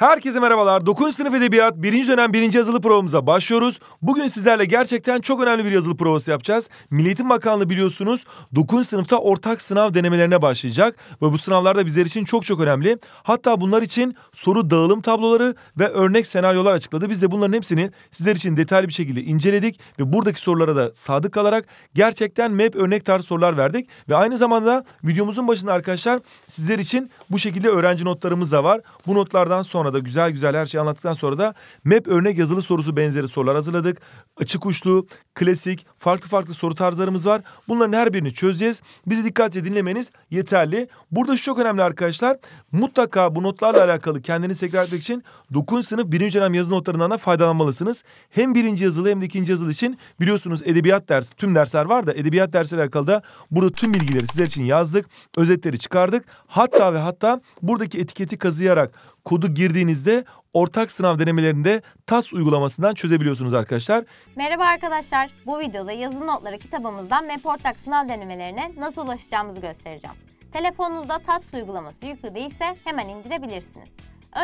Herkese merhabalar. 9. sınıf edebiyat 1. dönem 1. yazılı provamıza başlıyoruz. Bugün sizlerle gerçekten çok önemli bir yazılı provası yapacağız. Milli Eğitim Bakanlığı biliyorsunuz 9. sınıfta ortak sınav denemelerine başlayacak ve bu sınavlar da bizler için çok çok önemli. Hatta bunlar için soru dağılım tabloları ve örnek senaryolar açıkladı. Biz de bunların hepsini sizler için detaylı bir şekilde inceledik ve buradaki sorulara da sadık kalarak gerçekten MEP örnek tarzı sorular verdik ve aynı zamanda videomuzun başında arkadaşlar sizler için bu şekilde öğrenci notlarımız da var. Bu notlardan sonra sonra da güzel güzel her şeyi anlattıktan sonra da map örnek yazılı sorusu benzeri sorular hazırladık. Açık uçlu, klasik, farklı farklı soru tarzlarımız var. Bunların her birini çözeceğiz. Bizi dikkatli dinlemeniz yeterli. Burada şu çok önemli arkadaşlar. Mutlaka bu notlarla alakalı kendini tekrar etmek için 9. sınıf 1. dönem yazı notlarından da faydalanmalısınız. Hem birinci yazılı hem de ikinci yazılı için biliyorsunuz edebiyat dersi tüm dersler var da edebiyat dersiyle alakalı da burada tüm bilgileri sizler için yazdık. Özetleri çıkardık. Hatta ve hatta buradaki etiketi kazıyarak kodu girdiğinizde ortak sınav denemelerinde TAS uygulamasından çözebiliyorsunuz arkadaşlar. Merhaba arkadaşlar. Bu videoda yazılı notları kitabımızdan MEP ortak sınav denemelerine nasıl ulaşacağımızı göstereceğim. Telefonunuzda TAS uygulaması yüklü değilse hemen indirebilirsiniz.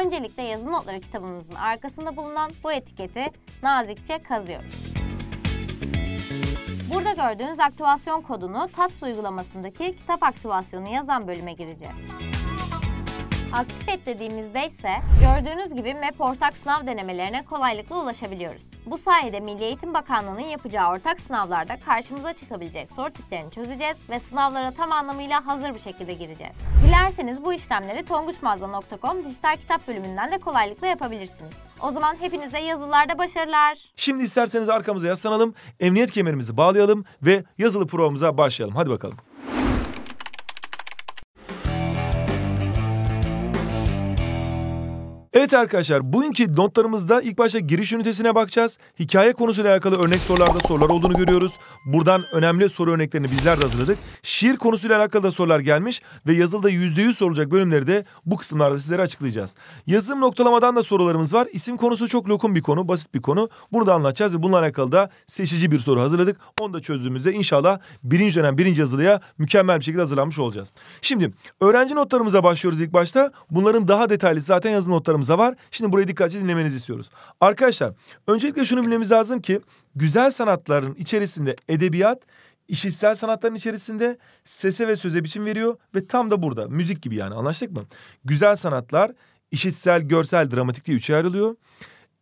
Öncelikle yazı notları kitabımızın arkasında bulunan bu etiketi nazikçe kazıyoruz. Burada gördüğünüz aktivasyon kodunu Tas uygulamasındaki kitap aktivasyonu yazan bölüme gireceğiz. Aktif et dediğimizde ise gördüğünüz gibi MEP ortak sınav denemelerine kolaylıkla ulaşabiliyoruz. Bu sayede Milli Eğitim Bakanlığı'nın yapacağı ortak sınavlarda karşımıza çıkabilecek soru tiplerini çözeceğiz ve sınavlara tam anlamıyla hazır bir şekilde gireceğiz. Dilerseniz bu işlemleri tonguçmazda.com dijital kitap bölümünden de kolaylıkla yapabilirsiniz. O zaman hepinize yazılarda başarılar. Şimdi isterseniz arkamıza yaslanalım, emniyet kemerimizi bağlayalım ve yazılı provamıza başlayalım. Hadi bakalım. Evet arkadaşlar bugünkü notlarımızda ilk başta giriş ünitesine bakacağız. Hikaye konusuyla alakalı örnek sorularda sorular olduğunu görüyoruz. Buradan önemli soru örneklerini bizler de hazırladık. Şiir konusuyla alakalı da sorular gelmiş ve yazılıda %100 sorulacak bölümleri de bu kısımlarda sizlere açıklayacağız. Yazım noktalamadan da sorularımız var. İsim konusu çok lokum bir konu, basit bir konu. Bunu da anlatacağız ve bununla alakalı da seçici bir soru hazırladık. Onu da çözdüğümüzde inşallah birinci dönem birinci yazılıya mükemmel bir şekilde hazırlanmış olacağız. Şimdi öğrenci notlarımıza başlıyoruz ilk başta. Bunların daha detaylı zaten yazılı notlarımız hafızamıza var. Şimdi burayı dikkatli dinlemenizi istiyoruz. Arkadaşlar öncelikle şunu bilmemiz lazım ki güzel sanatların içerisinde edebiyat, işitsel sanatların içerisinde sese ve söze biçim veriyor ve tam da burada müzik gibi yani anlaştık mı? Güzel sanatlar işitsel, görsel, dramatik diye üçe ayrılıyor.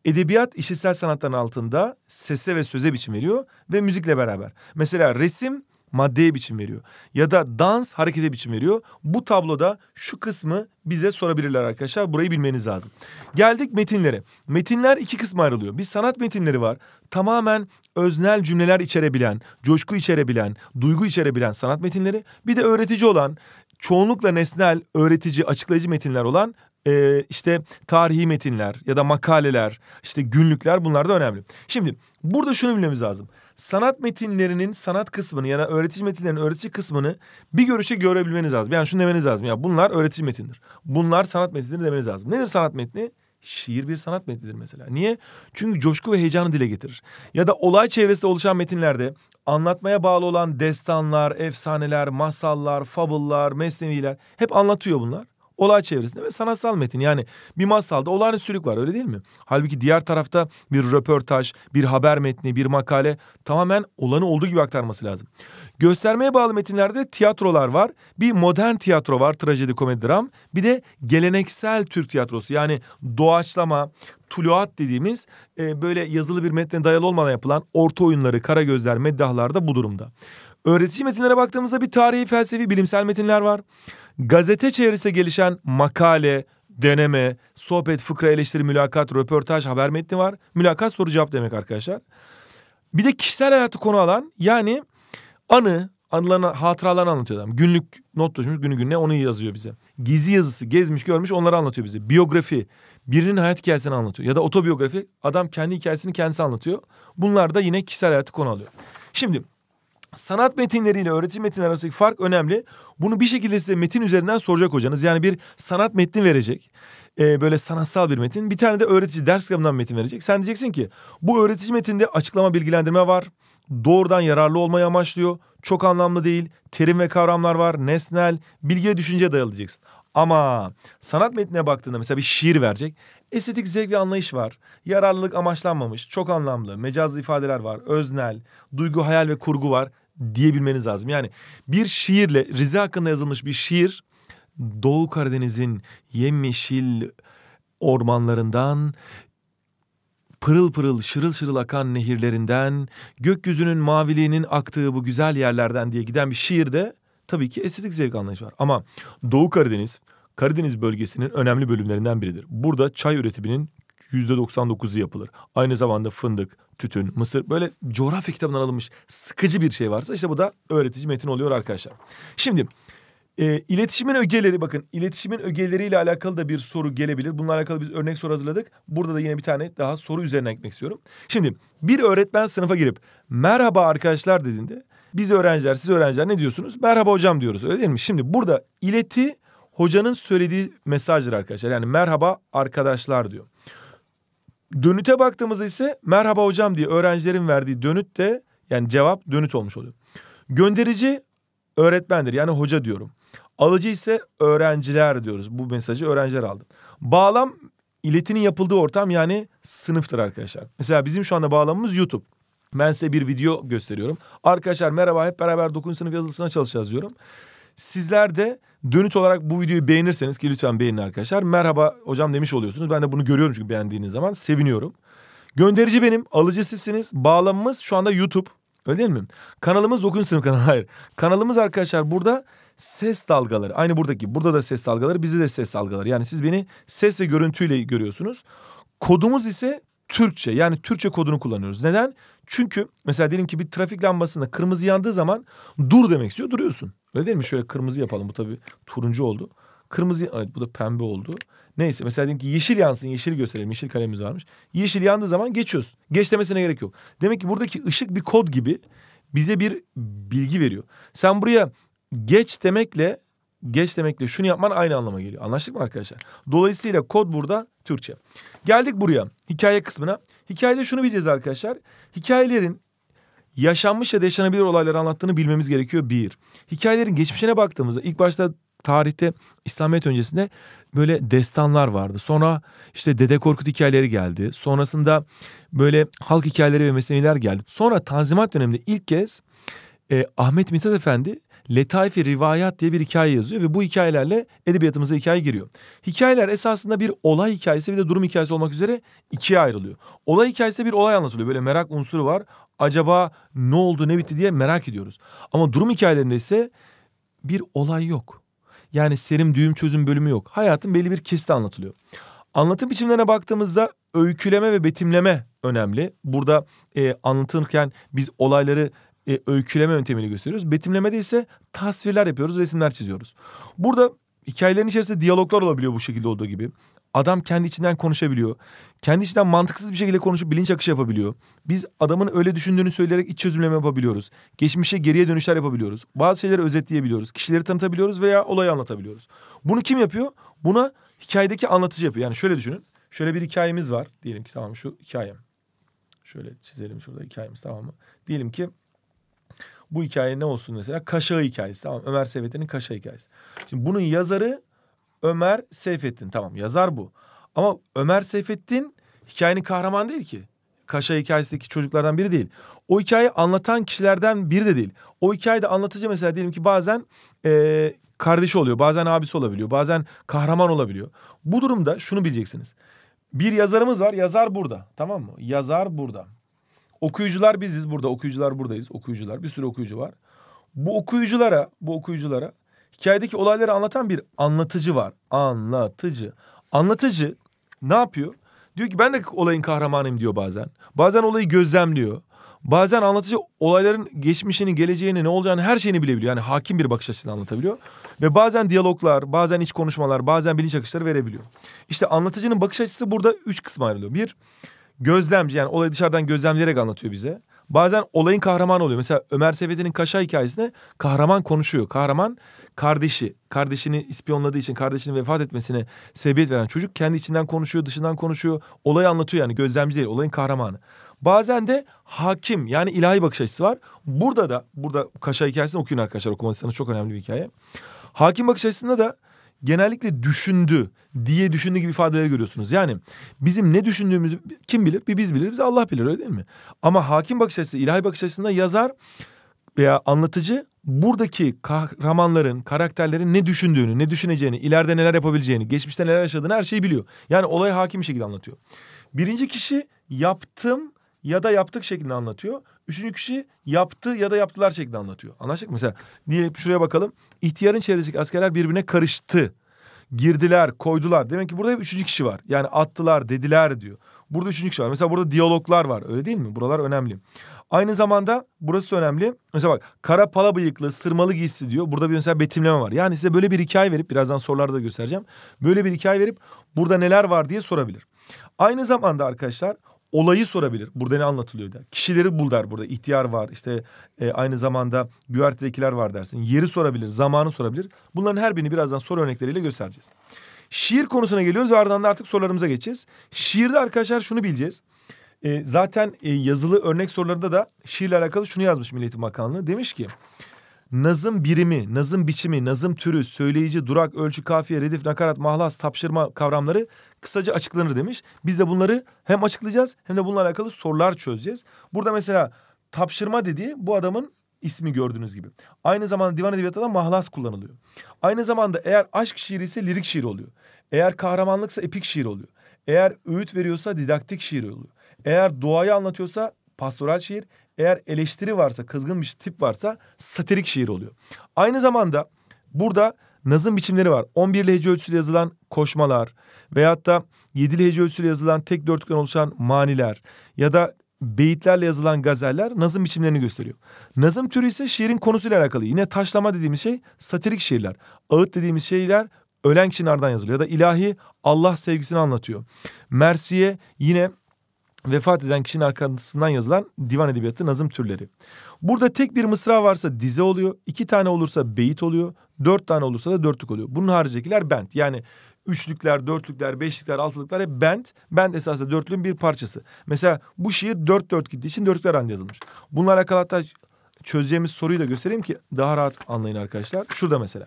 Edebiyat işitsel sanatların altında sese ve söze biçim veriyor ve müzikle beraber. Mesela resim maddeye biçim veriyor. Ya da dans harekete biçim veriyor. Bu tabloda şu kısmı bize sorabilirler arkadaşlar. Burayı bilmeniz lazım. Geldik metinlere. Metinler iki kısma ayrılıyor. Bir sanat metinleri var. Tamamen öznel cümleler içerebilen, coşku içerebilen, duygu içerebilen sanat metinleri. Bir de öğretici olan, çoğunlukla nesnel, öğretici, açıklayıcı metinler olan e, işte tarihi metinler ya da makaleler, işte günlükler bunlar da önemli. Şimdi burada şunu bilmemiz lazım sanat metinlerinin sanat kısmını yani öğretici metinlerin öğretici kısmını bir görüşe görebilmeniz lazım. Yani şunu demeniz lazım. Ya bunlar öğretici metindir. Bunlar sanat metnidir demeniz lazım. Nedir sanat metni? Şiir bir sanat metnidir mesela. Niye? Çünkü coşku ve heyecanı dile getirir. Ya da olay çevresinde oluşan metinlerde anlatmaya bağlı olan destanlar, efsaneler, masallar, fabıllar, mesneviler hep anlatıyor bunlar olay çevresinde ve sanatsal metin. Yani bir masalda sürük var öyle değil mi? Halbuki diğer tarafta bir röportaj, bir haber metni, bir makale tamamen olanı olduğu gibi aktarması lazım. Göstermeye bağlı metinlerde tiyatrolar var. Bir modern tiyatro var, trajedi, komedi, dram. Bir de geleneksel Türk tiyatrosu yani doğaçlama, tuluat dediğimiz e, böyle yazılı bir metne dayalı olmadan yapılan orta oyunları, kara gözler, meddahlar da bu durumda. Öğretici metinlere baktığımızda bir tarihi, felsefi, bilimsel metinler var. Gazete çevresinde gelişen makale, deneme, sohbet, fıkra, eleştiri, mülakat, röportaj, haber metni var. Mülakat soru cevap demek arkadaşlar. Bir de kişisel hayatı konu alan yani anı, anılarını, hatıralarını anlatıyor adam. Günlük not düşmüş günü gününe onu yazıyor bize. Gizli yazısı, gezmiş, görmüş onları anlatıyor bize. Biyografi, birinin hayat hikayesini anlatıyor. Ya da otobiyografi, adam kendi hikayesini kendisi anlatıyor. Bunlar da yine kişisel hayatı konu alıyor. Şimdi sanat metinleriyle öğretim metinleri arasındaki fark önemli. Bunu bir şekilde size metin üzerinden soracak hocanız. Yani bir sanat metni verecek. Ee, böyle sanatsal bir metin. Bir tane de öğretici ders kitabından metin verecek. Sen diyeceksin ki bu öğretici metinde açıklama bilgilendirme var. Doğrudan yararlı olmayı amaçlıyor. Çok anlamlı değil. Terim ve kavramlar var. Nesnel. Bilgi ve düşünceye dayalı diyeceksin. Ama sanat metnine baktığında mesela bir şiir verecek. Estetik zevk ve anlayış var. Yararlılık amaçlanmamış. Çok anlamlı. Mecazlı ifadeler var. Öznel. Duygu, hayal ve kurgu var diyebilmeniz lazım. Yani bir şiirle Rize hakkında yazılmış bir şiir Doğu Karadeniz'in yemyeşil ormanlarından pırıl pırıl şırıl şırıl akan nehirlerinden, gökyüzünün maviliğinin aktığı bu güzel yerlerden diye giden bir şiirde tabii ki estetik zevk anlayışı var. Ama Doğu Karadeniz, Karadeniz bölgesinin önemli bölümlerinden biridir. Burada çay üretiminin %99'u yapılır. Aynı zamanda fındık, tütün, mısır böyle coğrafya kitabından alınmış sıkıcı bir şey varsa işte bu da öğretici metin oluyor arkadaşlar. Şimdi e, iletişimin ögeleri bakın iletişimin ögeleriyle alakalı da bir soru gelebilir. Bununla alakalı biz örnek soru hazırladık. Burada da yine bir tane daha soru üzerine gitmek istiyorum. Şimdi bir öğretmen sınıfa girip merhaba arkadaşlar dediğinde biz öğrenciler siz öğrenciler ne diyorsunuz? Merhaba hocam diyoruz öyle değil mi? Şimdi burada ileti hocanın söylediği mesajdır arkadaşlar. Yani merhaba arkadaşlar diyor. Dönüte baktığımızda ise merhaba hocam diye öğrencilerin verdiği dönüt de yani cevap dönüt olmuş oluyor. Gönderici öğretmendir yani hoca diyorum. Alıcı ise öğrenciler diyoruz. Bu mesajı öğrenciler aldı. Bağlam iletinin yapıldığı ortam yani sınıftır arkadaşlar. Mesela bizim şu anda bağlamımız YouTube. Ben size bir video gösteriyorum. Arkadaşlar merhaba hep beraber 9. sınıf yazılısına çalışacağız diyorum. Sizler de dönüt olarak bu videoyu beğenirseniz ki lütfen beğenin arkadaşlar. Merhaba hocam demiş oluyorsunuz. Ben de bunu görüyorum çünkü beğendiğiniz zaman seviniyorum. Gönderici benim, alıcı sizsiniz. Bağlamamız şu anda YouTube. Öyle değil mi? Kanalımız Okun Sınıf kanalı. Hayır. Kanalımız arkadaşlar burada ses dalgaları. Aynı buradaki. Burada da ses dalgaları. Bizde de ses dalgaları. Yani siz beni ses ve görüntüyle görüyorsunuz. Kodumuz ise Türkçe yani Türkçe kodunu kullanıyoruz. Neden? Çünkü mesela diyelim ki bir trafik lambasında kırmızı yandığı zaman dur demek istiyor duruyorsun. Öyle değil mi? Şöyle kırmızı yapalım bu tabii turuncu oldu. Kırmızı evet bu da pembe oldu. Neyse mesela diyelim ki yeşil yansın yeşil gösterelim yeşil kalemimiz varmış. Yeşil yandığı zaman geçiyoruz. Geç demesine gerek yok. Demek ki buradaki ışık bir kod gibi bize bir bilgi veriyor. Sen buraya geç demekle geç demekle şunu yapman aynı anlama geliyor. Anlaştık mı arkadaşlar? Dolayısıyla kod burada Türkçe. Geldik buraya hikaye kısmına. Hikayede şunu bileceğiz arkadaşlar. Hikayelerin yaşanmış ya da yaşanabilir olayları anlattığını bilmemiz gerekiyor bir. Hikayelerin geçmişine baktığımızda ilk başta tarihte İslamiyet öncesinde böyle destanlar vardı. Sonra işte Dede Korkut hikayeleri geldi. Sonrasında böyle halk hikayeleri ve mesneviler geldi. Sonra Tanzimat döneminde ilk kez e, Ahmet Mithat Efendi Letaifi Rivayat diye bir hikaye yazıyor ve bu hikayelerle edebiyatımıza hikaye giriyor. Hikayeler esasında bir olay hikayesi ve de durum hikayesi olmak üzere ikiye ayrılıyor. Olay hikayesi bir olay anlatılıyor. Böyle merak unsuru var. Acaba ne oldu ne bitti diye merak ediyoruz. Ama durum hikayelerinde ise bir olay yok. Yani serim düğüm çözüm bölümü yok. Hayatın belli bir kesiti anlatılıyor. Anlatım biçimlerine baktığımızda öyküleme ve betimleme önemli. Burada e, anlatırken biz olayları e, öyküleme yöntemini gösteriyoruz. Betimlemede ise tasvirler yapıyoruz, resimler çiziyoruz. Burada hikayelerin içerisinde diyaloglar olabiliyor bu şekilde olduğu gibi. Adam kendi içinden konuşabiliyor. Kendi içinden mantıksız bir şekilde konuşup bilinç akışı yapabiliyor. Biz adamın öyle düşündüğünü söyleyerek iç çözümleme yapabiliyoruz. Geçmişe geriye dönüşler yapabiliyoruz. Bazı şeyleri özetleyebiliyoruz. Kişileri tanıtabiliyoruz veya olayı anlatabiliyoruz. Bunu kim yapıyor? Buna hikayedeki anlatıcı yapıyor. Yani şöyle düşünün. Şöyle bir hikayemiz var. Diyelim ki tamam şu hikayem. Şöyle çizelim şurada hikayemiz tamam mı? Diyelim ki bu hikaye ne olsun mesela? Kaşağı hikayesi tamam Ömer Seyfettin'in Kaşağı hikayesi. Şimdi bunun yazarı Ömer Seyfettin tamam yazar bu. Ama Ömer Seyfettin hikayenin kahraman değil ki. Kaşa hikayesindeki çocuklardan biri değil. O hikayeyi anlatan kişilerden biri de değil. O hikayeyi de anlatıcı mesela diyelim ki bazen e, kardeşi oluyor, bazen abisi olabiliyor, bazen kahraman olabiliyor. Bu durumda şunu bileceksiniz. Bir yazarımız var, yazar burada. Tamam mı? Yazar burada. Okuyucular biziz burada. Okuyucular buradayız. Okuyucular. Bir sürü okuyucu var. Bu okuyuculara, bu okuyuculara hikayedeki olayları anlatan bir anlatıcı var. Anlatıcı. Anlatıcı ne yapıyor? Diyor ki ben de olayın kahramanıyım diyor bazen. Bazen olayı gözlemliyor. Bazen anlatıcı olayların geçmişini, geleceğini, ne olacağını her şeyini bilebiliyor. Yani hakim bir bakış açısıyla anlatabiliyor. Ve bazen diyaloglar, bazen iç konuşmalar, bazen bilinç akışları verebiliyor. İşte anlatıcının bakış açısı burada üç kısma ayrılıyor. Bir, gözlemci yani olayı dışarıdan gözlemleyerek anlatıyor bize. Bazen olayın kahramanı oluyor. Mesela Ömer Seyfettin'in Kaşa hikayesinde kahraman konuşuyor. Kahraman kardeşi, kardeşini ispiyonladığı için kardeşinin vefat etmesine sebebiyet veren çocuk kendi içinden konuşuyor, dışından konuşuyor. Olayı anlatıyor yani gözlemci değil, olayın kahramanı. Bazen de hakim yani ilahi bakış açısı var. Burada da burada Kaşa hikayesini okuyun arkadaşlar okumadıysanız çok önemli bir hikaye. Hakim bakış açısında da genellikle düşündü diye düşündü gibi ifadeler görüyorsunuz. Yani bizim ne düşündüğümüzü kim bilir? Bir biz bilir, Allah bilir öyle değil mi? Ama hakim bakış açısı, ilahi bakış açısında yazar veya anlatıcı buradaki kahramanların, karakterlerin ne düşündüğünü, ne düşüneceğini, ileride neler yapabileceğini, geçmişte neler yaşadığını her şeyi biliyor. Yani olayı hakim bir şekilde anlatıyor. Birinci kişi yaptım ya da yaptık şeklinde anlatıyor. Üçüncü kişi yaptı ya da yaptılar şeklinde anlatıyor. Anlaştık mı? Mesela diyelim şuraya bakalım. İhtiyarın çevresindeki askerler birbirine karıştı. Girdiler, koydular. Demek ki burada hep üçüncü kişi var. Yani attılar, dediler diyor. Burada üçüncü kişi var. Mesela burada diyaloglar var. Öyle değil mi? Buralar önemli. Aynı zamanda burası önemli. Mesela bak kara pala bıyıklı, sırmalı giysisi diyor. Burada bir mesela betimleme var. Yani size böyle bir hikaye verip birazdan sorularda da göstereceğim. Böyle bir hikaye verip burada neler var diye sorabilir. Aynı zamanda arkadaşlar olayı sorabilir. Burada ne anlatılıyor der. Kişileri bul der burada. İhtiyar var. İşte e, aynı zamanda güvertedekiler var dersin. Yeri sorabilir. Zamanı sorabilir. Bunların her birini birazdan soru örnekleriyle göstereceğiz. Şiir konusuna geliyoruz ve ardından artık sorularımıza geçeceğiz. Şiirde arkadaşlar şunu bileceğiz. E, zaten e, yazılı örnek sorularında da şiirle alakalı şunu yazmış Milli Eğitim Bakanlığı. Demiş ki nazım birimi, nazım biçimi, nazım türü, söyleyici, durak, ölçü, kafiye, redif, nakarat, mahlas, tapşırma kavramları kısaca açıklanır demiş. Biz de bunları hem açıklayacağız hem de bununla alakalı sorular çözeceğiz. Burada mesela tapşırma dediği bu adamın ismi gördüğünüz gibi. Aynı zamanda divan edebiyatında da mahlas kullanılıyor. Aynı zamanda eğer aşk şiiri ise lirik şiir oluyor. Eğer kahramanlıksa epik şiir oluyor. Eğer öğüt veriyorsa didaktik şiir oluyor. Eğer doğayı anlatıyorsa pastoral şiir eğer eleştiri varsa, kızgın bir tip varsa satirik şiir oluyor. Aynı zamanda burada nazım biçimleri var. 11 hece ölçüsüyle yazılan koşmalar veyahut da 7 hece ölçüsüyle yazılan tek dörtlükten oluşan maniler ya da beyitlerle yazılan gazeller nazım biçimlerini gösteriyor. Nazım türü ise şiirin konusuyla alakalı. Yine taşlama dediğimiz şey satirik şiirler. Ağıt dediğimiz şeyler ölen kişinin ardından yazılıyor ya da ilahi Allah sevgisini anlatıyor. Mersiye yine vefat eden kişinin arkasından yazılan divan edebiyatı nazım türleri. Burada tek bir mısra varsa dize oluyor, iki tane olursa beyit oluyor, dört tane olursa da dörtlük oluyor. Bunun haricindekiler bent. Yani üçlükler, dörtlükler, beşlikler, altılıklar hep bent. Bent esasında dörtlüğün bir parçası. Mesela bu şiir dört dört gittiği için dörtlükler halinde yazılmış. Bununla alakalı hatta çözeceğimiz soruyu da göstereyim ki daha rahat anlayın arkadaşlar. Şurada mesela.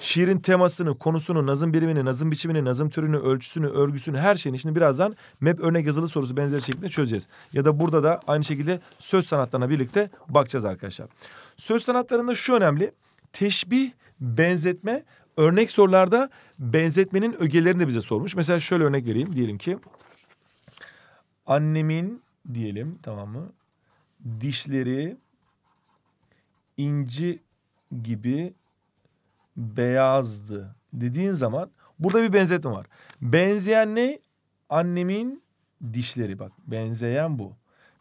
Şiirin temasını, konusunu, nazım birimini, nazım biçimini, nazım türünü, ölçüsünü, örgüsünü her şeyini şimdi birazdan MEP örnek yazılı sorusu benzeri şekilde çözeceğiz. Ya da burada da aynı şekilde söz sanatlarına birlikte bakacağız arkadaşlar. Söz sanatlarında şu önemli. Teşbih, benzetme, örnek sorularda benzetmenin ögelerini de bize sormuş. Mesela şöyle örnek vereyim. Diyelim ki annemin diyelim tamam mı? Dişleri inci gibi beyazdı dediğin zaman burada bir benzetme var. Benzeyen ne? Annemin dişleri bak benzeyen bu.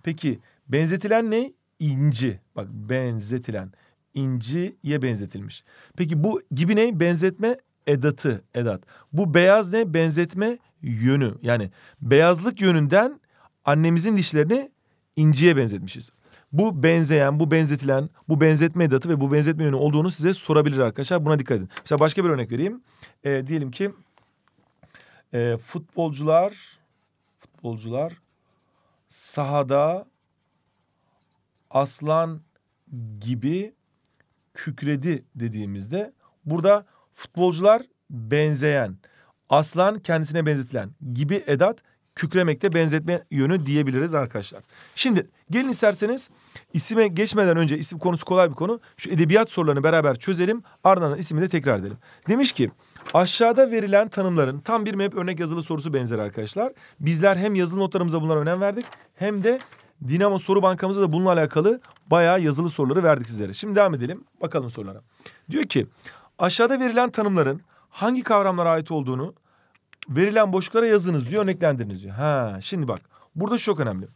Peki benzetilen ne? İnci. Bak benzetilen inciye benzetilmiş. Peki bu gibi ne? Benzetme edatı, edat. Bu beyaz ne? Benzetme yönü. Yani beyazlık yönünden annemizin dişlerini inciye benzetmişiz bu benzeyen, bu benzetilen, bu benzetme edatı ve bu benzetme yönü olduğunu size sorabilir arkadaşlar. Buna dikkat edin. Mesela başka bir örnek vereyim. E, diyelim ki e, futbolcular futbolcular sahada aslan gibi kükredi dediğimizde burada futbolcular benzeyen, aslan kendisine benzetilen gibi edat kükremekte benzetme yönü diyebiliriz arkadaşlar. Şimdi gelin isterseniz isime geçmeden önce isim konusu kolay bir konu. Şu edebiyat sorularını beraber çözelim. Ardından ismi de tekrar edelim. Demiş ki aşağıda verilen tanımların tam bir map örnek yazılı sorusu benzer arkadaşlar. Bizler hem yazılı notlarımıza bunlara önem verdik hem de Dinamo soru bankamıza da bununla alakalı bayağı yazılı soruları verdik sizlere. Şimdi devam edelim bakalım sorulara. Diyor ki aşağıda verilen tanımların hangi kavramlara ait olduğunu verilen boşluklara yazınız diyor, örneklendiriniz diyor. Ha, şimdi bak. Burada şu çok önemli.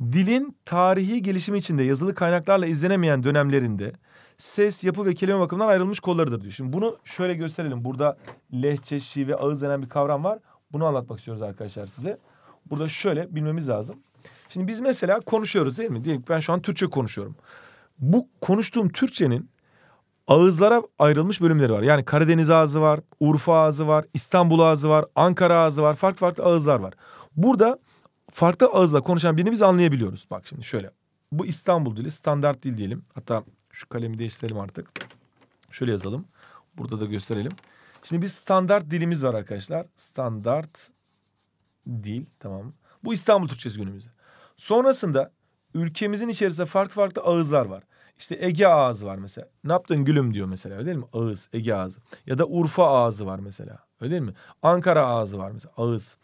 Dilin tarihi gelişimi içinde yazılı kaynaklarla izlenemeyen dönemlerinde ses, yapı ve kelime bakımından ayrılmış kollarıdır diyor. Şimdi bunu şöyle gösterelim. Burada lehçe, şive, ağız denen bir kavram var. Bunu anlatmak istiyoruz arkadaşlar size. Burada şöyle bilmemiz lazım. Şimdi biz mesela konuşuyoruz değil mi? Diyelim ben şu an Türkçe konuşuyorum. Bu konuştuğum Türkçenin ağızlara ayrılmış bölümleri var. Yani Karadeniz ağzı var, Urfa ağzı var, İstanbul ağzı var, Ankara ağzı var. Farklı farklı ağızlar var. Burada farklı ağızla konuşan birini biz anlayabiliyoruz. Bak şimdi şöyle. Bu İstanbul dili standart dil diyelim. Hatta şu kalemi değiştirelim artık. Şöyle yazalım. Burada da gösterelim. Şimdi bir standart dilimiz var arkadaşlar. Standart dil tamam. Bu İstanbul Türkçesi günümüzde. Sonrasında ülkemizin içerisinde farklı farklı ağızlar var. İşte Ege ağzı var mesela. Ne yaptın gülüm diyor mesela öyle değil mi? Ağız, Ege ağzı. Ya da Urfa ağzı var mesela. Öyle değil mi? Ankara ağzı var mesela ağız.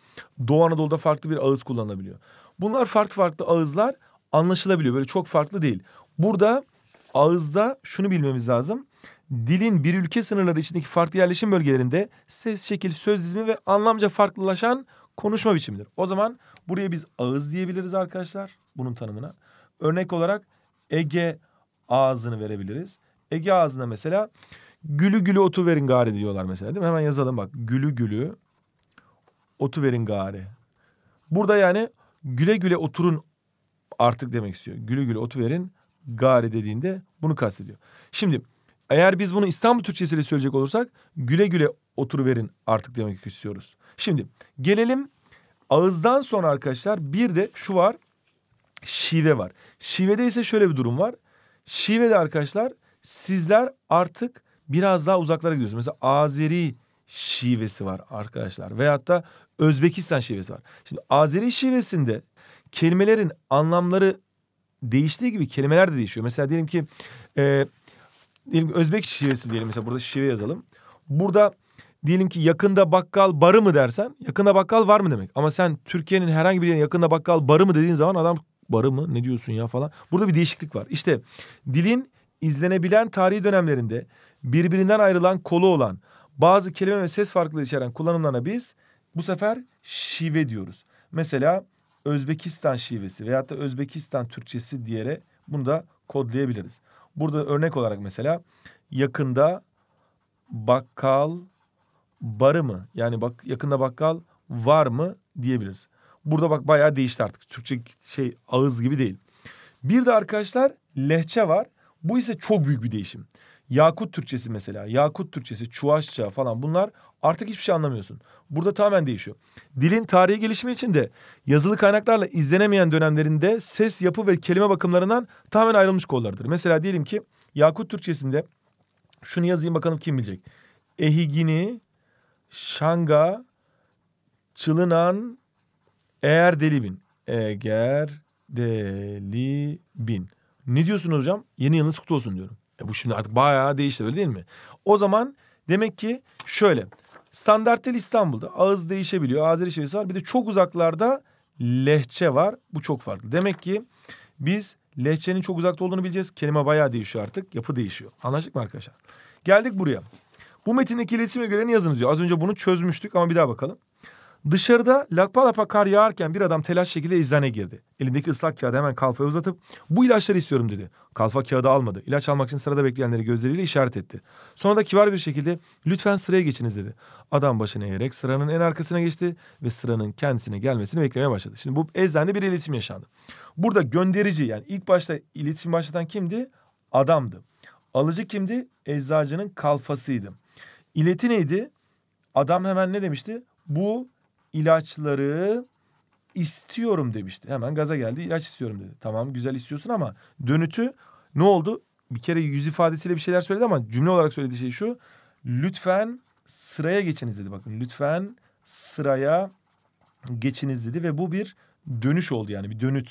Doğu Anadolu'da farklı bir ağız kullanılabiliyor. Bunlar farklı farklı ağızlar anlaşılabiliyor. Böyle çok farklı değil. Burada ağızda şunu bilmemiz lazım. Dilin bir ülke sınırları içindeki farklı yerleşim bölgelerinde ses, şekil, söz dizimi ve anlamca farklılaşan konuşma biçimidir. O zaman buraya biz ağız diyebiliriz arkadaşlar bunun tanımına. Örnek olarak Ege ağzını verebiliriz. Ege ağzına mesela gülü gülü otu verin gari diyorlar mesela değil mi? Hemen yazalım bak. Gülü gülü otu verin gari. Burada yani güle güle oturun artık demek istiyor. Gülü gülü otu verin gari dediğinde bunu kastediyor. Şimdi eğer biz bunu İstanbul Türkçesiyle söyleyecek olursak güle güle otur verin artık demek istiyoruz. Şimdi gelelim ağızdan sonra arkadaşlar bir de şu var şive var. Şivede ise şöyle bir durum var. Şive'de arkadaşlar sizler artık biraz daha uzaklara gidiyorsunuz. Mesela Azeri şivesi var arkadaşlar. Veyahut da Özbekistan şivesi var. Şimdi Azeri şivesinde kelimelerin anlamları değiştiği gibi kelimeler de değişiyor. Mesela diyelim ki e, diyelim ki Özbek şivesi diyelim mesela burada şive yazalım. Burada diyelim ki yakında bakkal barı mı dersen yakında bakkal var mı demek. Ama sen Türkiye'nin herhangi bir yerine yakında bakkal barı mı dediğin zaman adam barı mı ne diyorsun ya falan. Burada bir değişiklik var. İşte dilin izlenebilen tarihi dönemlerinde birbirinden ayrılan kolu olan bazı kelime ve ses farklılığı içeren kullanımlarına biz bu sefer şive diyoruz. Mesela Özbekistan şivesi veyahut da Özbekistan Türkçesi diyerek bunu da kodlayabiliriz. Burada örnek olarak mesela yakında bakkal barı mı? Yani bak yakında bakkal var mı diyebiliriz. Burada bak bayağı değişti artık. Türkçe şey ağız gibi değil. Bir de arkadaşlar lehçe var. Bu ise çok büyük bir değişim. Yakut Türkçesi mesela. Yakut Türkçesi, Çuvaşça falan bunlar artık hiçbir şey anlamıyorsun. Burada tamamen değişiyor. Dilin tarihi gelişimi için de yazılı kaynaklarla izlenemeyen dönemlerinde ses yapı ve kelime bakımlarından tamamen ayrılmış kollardır. Mesela diyelim ki Yakut Türkçesinde şunu yazayım bakalım kim bilecek. Ehigini, Şanga, Çılınan, eğer deli bin. Eğer deli bin. Ne diyorsun hocam? Yeni yılınız kutlu olsun diyorum. E bu şimdi artık bayağı değişti öyle değil mi? O zaman demek ki şöyle. Standart dil İstanbul'da. Ağız değişebiliyor. Azeri şivesi var. Bir de çok uzaklarda lehçe var. Bu çok farklı. Demek ki biz lehçenin çok uzakta olduğunu bileceğiz. Kelime bayağı değişiyor artık. Yapı değişiyor. Anlaştık mı arkadaşlar? Geldik buraya. Bu metindeki iletişim ögelerini yazınız diyor. Az önce bunu çözmüştük ama bir daha bakalım. Dışarıda lakpa lapa kar yağarken bir adam telaş şekilde eczane girdi. Elindeki ıslak kağıdı hemen kalfaya uzatıp bu ilaçları istiyorum dedi. Kalfa kağıdı almadı. İlaç almak için sırada bekleyenleri gözleriyle işaret etti. Sonra da kibar bir şekilde lütfen sıraya geçiniz dedi. Adam başını eğerek sıranın en arkasına geçti ve sıranın kendisine gelmesini beklemeye başladı. Şimdi bu eczanede bir iletişim yaşandı. Burada gönderici yani ilk başta iletişim başlatan kimdi? Adamdı. Alıcı kimdi? Eczacının kalfasıydı. İleti neydi? Adam hemen ne demişti? Bu ilaçları istiyorum demişti. Hemen gaza geldi ilaç istiyorum dedi. Tamam güzel istiyorsun ama dönütü ne oldu? Bir kere yüz ifadesiyle bir şeyler söyledi ama cümle olarak söylediği şey şu. Lütfen sıraya geçiniz dedi bakın. Lütfen sıraya geçiniz dedi ve bu bir dönüş oldu yani bir dönüt.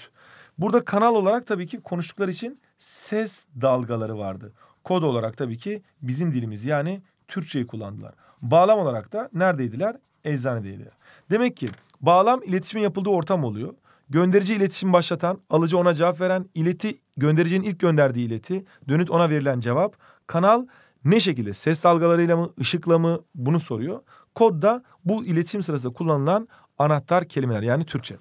Burada kanal olarak tabii ki konuştukları için ses dalgaları vardı. Kod olarak tabii ki bizim dilimiz yani Türkçeyi kullandılar. Bağlam olarak da neredeydiler? Eczanedeydiler. Demek ki bağlam iletişimin yapıldığı ortam oluyor. Gönderici iletişim başlatan, alıcı ona cevap veren, ileti göndericinin ilk gönderdiği ileti, dönüt ona verilen cevap. Kanal ne şekilde ses dalgalarıyla mı, ışıkla mı bunu soruyor. Kod da bu iletişim sırasında kullanılan anahtar kelimeler yani Türkçe.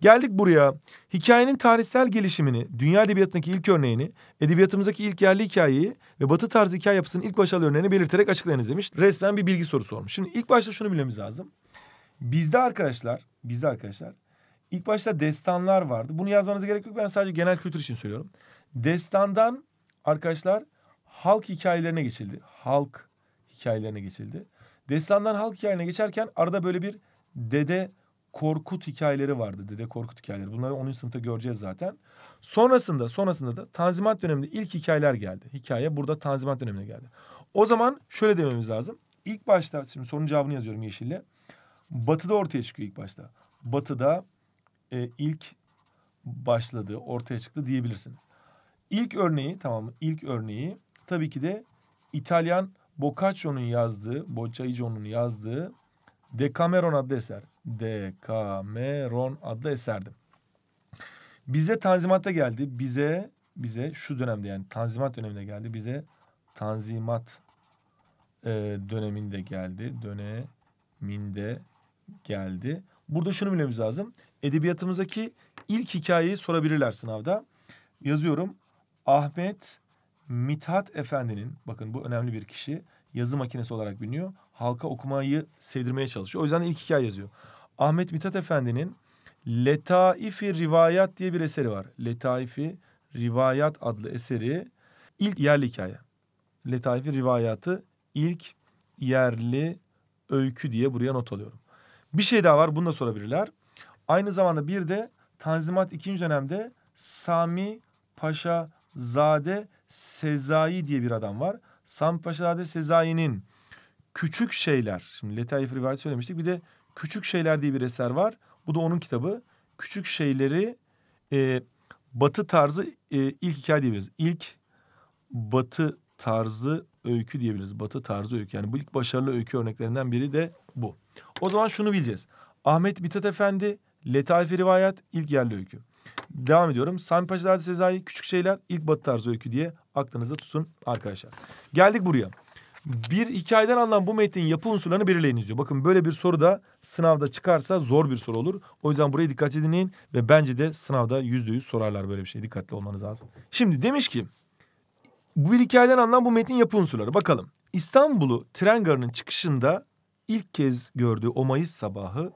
Geldik buraya. Hikayenin tarihsel gelişimini, dünya edebiyatındaki ilk örneğini, edebiyatımızdaki ilk yerli hikayeyi ve batı tarzı hikaye yapısının ilk başarılı örneğini belirterek açıklayınız demiş. Resmen bir bilgi sorusu sormuş. Şimdi ilk başta şunu bilmemiz lazım. Bizde arkadaşlar, bizde arkadaşlar ilk başta destanlar vardı. Bunu yazmanıza gerek yok. Ben sadece genel kültür için söylüyorum. Destandan arkadaşlar halk hikayelerine geçildi. Halk hikayelerine geçildi. Destandan halk hikayelerine geçerken arada böyle bir dede Korkut hikayeleri vardı. Dede Korkut hikayeleri. Bunları 10. sınıfta göreceğiz zaten. Sonrasında sonrasında da Tanzimat döneminde ilk hikayeler geldi. Hikaye burada Tanzimat dönemine geldi. O zaman şöyle dememiz lazım. İlk başta şimdi sorunun cevabını yazıyorum yeşille. Batı'da ortaya çıkıyor ilk başta. Batı'da e, ilk başladı, ortaya çıktı diyebilirsiniz. İlk örneği tamam mı? İlk örneği tabii ki de İtalyan Boccaccio'nun yazdığı, Boccaccio'nun yazdığı Decameron adlı eser. Decameron adlı eserdi. Bize Tanzimat'ta geldi. Bize bize şu dönemde yani Tanzimat döneminde geldi. Bize Tanzimat e, döneminde geldi. Döneminde geldi. Burada şunu bilmemiz lazım. Edebiyatımızdaki ilk hikayeyi sorabilirler sınavda. Yazıyorum. Ahmet Mithat Efendi'nin bakın bu önemli bir kişi yazı makinesi olarak biliniyor. Halka okumayı sevdirmeye çalışıyor. O yüzden ilk hikaye yazıyor. Ahmet Mithat Efendi'nin Letaifi Rivayat diye bir eseri var. Letaifi Rivayat adlı eseri ilk yerli hikaye. Letaifi Rivayat'ı ilk yerli öykü diye buraya not alıyorum. Bir şey daha var bunu da sorabilirler. Aynı zamanda bir de Tanzimat ikinci dönemde Sami Paşa Zade Sezai diye bir adam var. Sami Paşa Zade Sezai'nin Küçük Şeyler. Şimdi Letaif rivayet söylemiştik. Bir de Küçük Şeyler diye bir eser var. Bu da onun kitabı. Küçük şeyleri e, batı tarzı e, ilk hikaye diyebiliriz. İlk batı tarzı öykü diyebiliriz. Batı tarzı öykü. Yani bu ilk başarılı öykü örneklerinden biri de bu. O zaman şunu bileceğiz. Ahmet Mithat Efendi, Letaif-i Rivayet, ilk yerli öykü. Devam ediyorum. Sami Paşazade Sezai, Küçük Şeyler, ilk Batı tarzı öykü diye aklınızda tutun arkadaşlar. Geldik buraya. Bir hikayeden alınan bu metnin yapı unsurlarını belirleyiniz diyor. Bakın böyle bir soru da sınavda çıkarsa zor bir soru olur. O yüzden buraya dikkat dinleyin ve bence de sınavda yüzde yüz sorarlar böyle bir şey. Dikkatli olmanız lazım. Şimdi demiş ki bu bir hikayeden alınan bu metnin yapı unsurları. Bakalım İstanbul'u tren garının çıkışında ilk kez gördüğü o Mayıs sabahı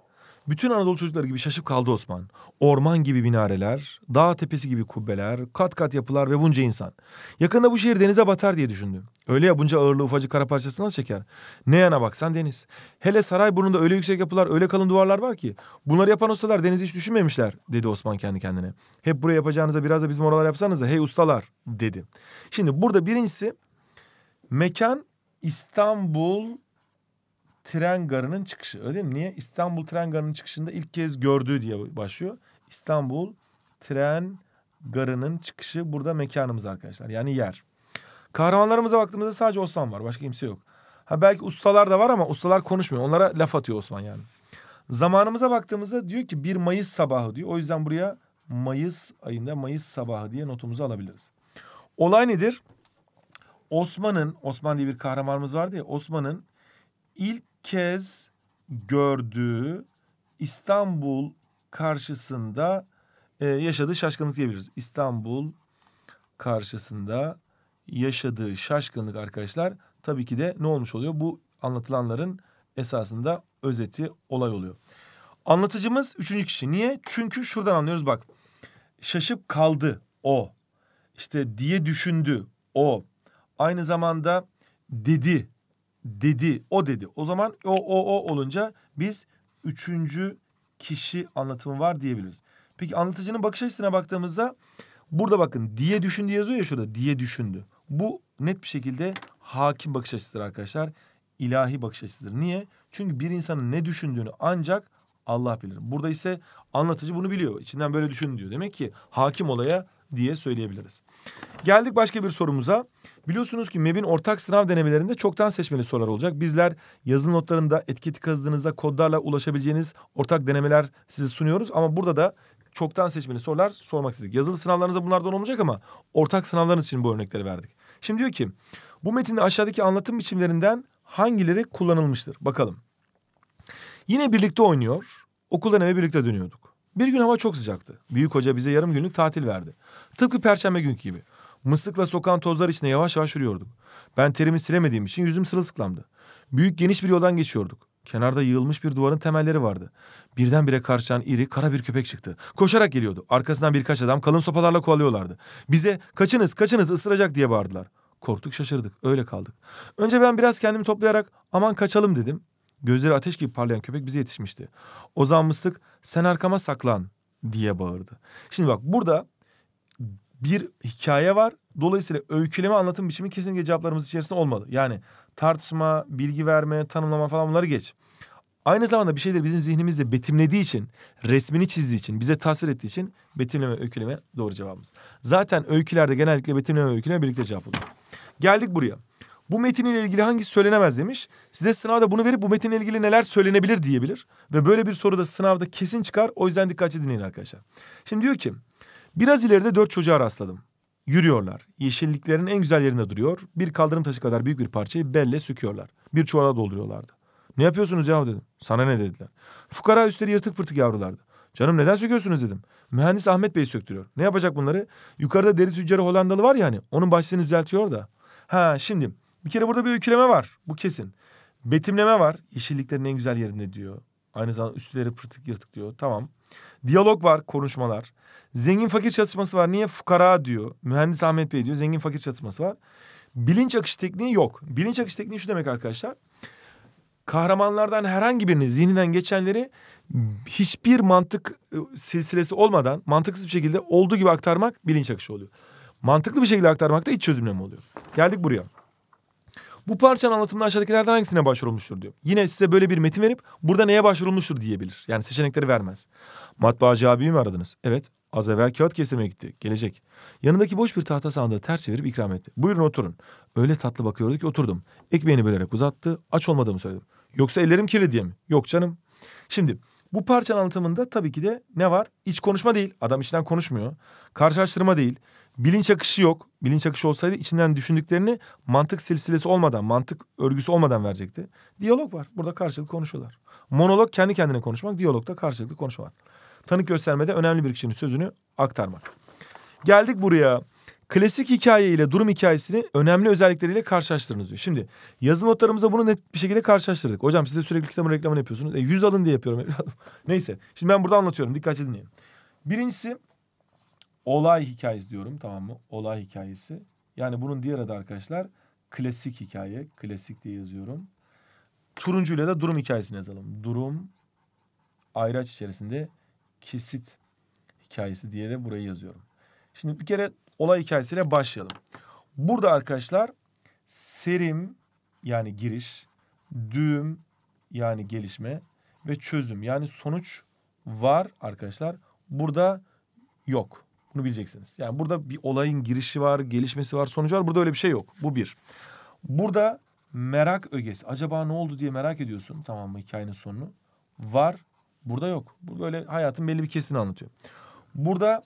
bütün Anadolu çocukları gibi şaşıp kaldı Osman. Orman gibi minareler, dağ tepesi gibi kubbeler, kat kat yapılar ve bunca insan. Yakında bu şehir denize batar diye düşündü. Öyle ya bunca ağırlığı ufacık kara parçası nasıl çeker? Ne yana baksan deniz. Hele saray burnunda öyle yüksek yapılar, öyle kalın duvarlar var ki. Bunları yapan ustalar denizi hiç düşünmemişler dedi Osman kendi kendine. Hep buraya yapacağınıza biraz da bizim oralar yapsanız da hey ustalar dedi. Şimdi burada birincisi mekan İstanbul tren garının çıkışı öyle değil mi? Niye? İstanbul tren garının çıkışında ilk kez gördüğü diye başlıyor. İstanbul tren garının çıkışı burada mekanımız arkadaşlar. Yani yer. Kahramanlarımıza baktığımızda sadece Osman var. Başka kimse yok. Ha belki ustalar da var ama ustalar konuşmuyor. Onlara laf atıyor Osman yani. Zamanımıza baktığımızda diyor ki 1 Mayıs sabahı diyor. O yüzden buraya Mayıs ayında Mayıs sabahı diye notumuzu alabiliriz. Olay nedir? Osman'ın, Osman diye bir kahramanımız vardı ya. Osman'ın ilk kez gördüğü İstanbul karşısında e, yaşadığı şaşkınlık diyebiliriz. İstanbul karşısında yaşadığı şaşkınlık arkadaşlar tabii ki de ne olmuş oluyor? Bu anlatılanların esasında özeti olay oluyor. Anlatıcımız üçüncü kişi. Niye? Çünkü şuradan anlıyoruz bak. Şaşıp kaldı o. İşte diye düşündü o. Aynı zamanda dedi dedi, o dedi. O zaman o, o, o olunca biz üçüncü kişi anlatımı var diyebiliriz. Peki anlatıcının bakış açısına baktığımızda burada bakın diye düşündü yazıyor ya şurada diye düşündü. Bu net bir şekilde hakim bakış açısıdır arkadaşlar. İlahi bakış açısıdır. Niye? Çünkü bir insanın ne düşündüğünü ancak Allah bilir. Burada ise anlatıcı bunu biliyor. İçinden böyle düşün diyor. Demek ki hakim olaya diye söyleyebiliriz. Geldik başka bir sorumuza. Biliyorsunuz ki MEB'in ortak sınav denemelerinde çoktan seçmeli sorular olacak. Bizler yazılı notlarında etiketik kazdığınızda kodlarla ulaşabileceğiniz ortak denemeler size sunuyoruz. Ama burada da çoktan seçmeli sorular sormak istedik. Yazılı sınavlarınızda bunlardan olmayacak ama ortak sınavlarınız için bu örnekleri verdik. Şimdi diyor ki bu metinde aşağıdaki anlatım biçimlerinden hangileri kullanılmıştır? Bakalım. Yine birlikte oynuyor. Okuldan eve birlikte dönüyorduk. Bir gün hava çok sıcaktı. Büyük hoca bize yarım günlük tatil verdi. Tıpkı perşembe günkü gibi. Mıslıkla sokan tozlar içine yavaş yavaş yürüyorduk. Ben terimi silemediğim için yüzüm sırılsıklamdı. Büyük geniş bir yoldan geçiyorduk. Kenarda yığılmış bir duvarın temelleri vardı. Birdenbire karşıdan iri kara bir köpek çıktı. Koşarak geliyordu. Arkasından birkaç adam kalın sopalarla kovalıyorlardı. Bize kaçınız kaçınız ısıracak diye bağırdılar. Korktuk şaşırdık öyle kaldık. Önce ben biraz kendimi toplayarak aman kaçalım dedim. Gözleri ateş gibi parlayan köpek bize yetişmişti. Ozan Mıslık sen arkama saklan diye bağırdı. Şimdi bak burada bir hikaye var. Dolayısıyla öyküleme anlatım biçimi kesinlikle cevaplarımız içerisinde olmalı. Yani tartışma, bilgi verme, tanımlama falan bunları geç. Aynı zamanda bir şeyleri bizim zihnimizde betimlediği için, resmini çizdiği için, bize tasvir ettiği için betimleme, öyküleme doğru cevabımız. Zaten öykülerde genellikle betimleme, öyküleme birlikte cevap olur. Geldik buraya. Bu metinle ilgili hangi söylenemez demiş. Size sınavda bunu verip bu metinle ilgili neler söylenebilir diyebilir. Ve böyle bir soruda sınavda kesin çıkar. O yüzden dikkatli dinleyin arkadaşlar. Şimdi diyor ki Biraz ileride dört çocuğa rastladım. Yürüyorlar. Yeşilliklerin en güzel yerinde duruyor. Bir kaldırım taşı kadar büyük bir parçayı belle söküyorlar. Bir çuvala dolduruyorlardı. Ne yapıyorsunuz yahu dedim. Sana ne dediler. Fukara üstleri yırtık pırtık yavrulardı. Canım neden söküyorsunuz dedim. Mühendis Ahmet Bey söktürüyor. Ne yapacak bunları? Yukarıda deri tüccarı Hollandalı var ya hani. Onun başlığını düzeltiyor da. Ha şimdi bir kere burada bir öyküleme var. Bu kesin. Betimleme var. Yeşilliklerin en güzel yerinde diyor. Aynı zamanda üstleri pırtık yırtık diyor. Tamam. Diyalog var, konuşmalar. Zengin fakir çatışması var. Niye? Fukara diyor. Mühendis Ahmet Bey diyor. Zengin fakir çatışması var. Bilinç akışı tekniği yok. Bilinç akışı tekniği şu demek arkadaşlar. Kahramanlardan herhangi birini zihninden geçenleri hiçbir mantık ıı, silsilesi olmadan mantıksız bir şekilde olduğu gibi aktarmak bilinç akışı oluyor. Mantıklı bir şekilde aktarmak da iç çözümleme oluyor. Geldik buraya. Bu parçanın anlatımında aşağıdakilerden hangisine başvurulmuştur diyor. Yine size böyle bir metin verip burada neye başvurulmuştur diyebilir. Yani seçenekleri vermez. Matbaacı abiyi mi aradınız? Evet. Az evvel kağıt kesemeye gitti. Gelecek. Yanındaki boş bir tahta sandığı ters çevirip ikram etti. Buyurun oturun. Öyle tatlı bakıyordu ki oturdum. Ekmeğini bölerek uzattı. Aç olmadığımı söyledim. Yoksa ellerim kirli diye mi? Yok canım. Şimdi bu parçanın anlatımında tabii ki de ne var? İç konuşma değil. Adam içten konuşmuyor. Karşılaştırma değil bilinç akışı yok. Bilinç akışı olsaydı içinden düşündüklerini mantık silsilesi olmadan, mantık örgüsü olmadan verecekti. Diyalog var. Burada karşılıklı konuşuyorlar. Monolog kendi kendine konuşmak, diyalogda karşılıklı konuşmak. Tanık göstermede önemli bir kişinin sözünü aktarmak. Geldik buraya. Klasik hikaye ile durum hikayesini önemli özellikleriyle karşılaştırınız diyor. Şimdi yazı notlarımıza bunu net bir şekilde karşılaştırdık. Hocam size sürekli kitabın reklamını yapıyorsunuz. E, yüz alın diye yapıyorum Neyse. Şimdi ben burada anlatıyorum. Dikkatli dinleyin. Birincisi olay hikayesi diyorum tamam mı? Olay hikayesi. Yani bunun diğer adı arkadaşlar klasik hikaye. Klasik diye yazıyorum. Turuncuyla da durum hikayesini yazalım. Durum ayraç içerisinde kesit hikayesi diye de burayı yazıyorum. Şimdi bir kere olay hikayesiyle başlayalım. Burada arkadaşlar serim yani giriş, düğüm yani gelişme ve çözüm yani sonuç var arkadaşlar. Burada yok. Bunu bileceksiniz. Yani burada bir olayın girişi var, gelişmesi var, sonucu var. Burada öyle bir şey yok. Bu bir. Burada merak ögesi. Acaba ne oldu diye merak ediyorsun. Tamam mı hikayenin sonunu? Var. Burada yok. Bu böyle hayatın belli bir kesini anlatıyor. Burada